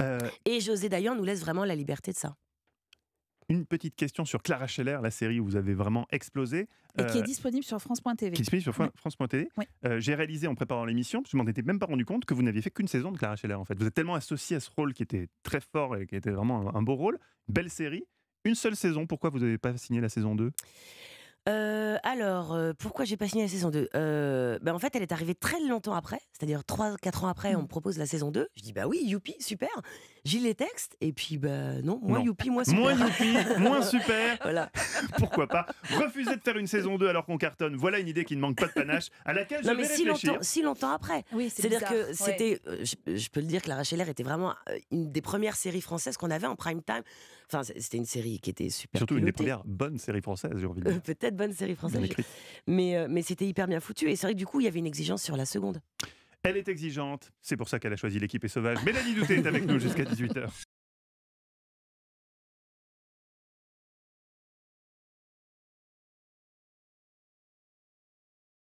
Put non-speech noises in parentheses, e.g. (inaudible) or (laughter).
Euh, et José d'ailleurs nous laisse vraiment la liberté de ça. Une petite question sur Clara Scheller, la série où vous avez vraiment explosé. Et qui est euh, disponible sur France.tv. Qui est disponible sur France.tv. Euh, j'ai réalisé en préparant l'émission, je m'en étais même pas rendu compte, que vous n'aviez fait qu'une saison de Clara Scheller en fait. Vous êtes tellement associé à ce rôle qui était très fort et qui était vraiment un beau rôle, belle série. Une seule saison, pourquoi vous n'avez pas signé la saison 2 euh, alors, euh, pourquoi j'ai pas signé la saison 2 euh, ben bah, En fait, elle est arrivée très longtemps après, c'est-à-dire 3-4 ans après, on mmh. me propose la saison 2. Je dis, bah oui, youpi, super. J'ai les textes, et puis, bah non, moi youpi, moins super. Moins youpi, moins (laughs) super. voilà. (laughs) pourquoi pas Refuser de faire une saison 2 alors qu'on cartonne, voilà une idée qui ne manque pas de panache, à laquelle je mais vais si Longtemps, si longtemps après. C'est-à-dire que c'était, euh, je, peux le dire, que la Scheller était vraiment euh, une des premières séries françaises qu'on avait en prime time. Enfin, c'était une série qui était super. Surtout une des premières bonnes séries françaises, j'ai envie euh, Peut-être bonne série française. Mais, mais c'était hyper bien foutu. Et c'est vrai que du coup, il y avait une exigence sur la seconde. Elle est exigeante, c'est pour ça qu'elle a choisi l'équipe est sauvage. Mélanie Douté est avec nous jusqu'à 18h.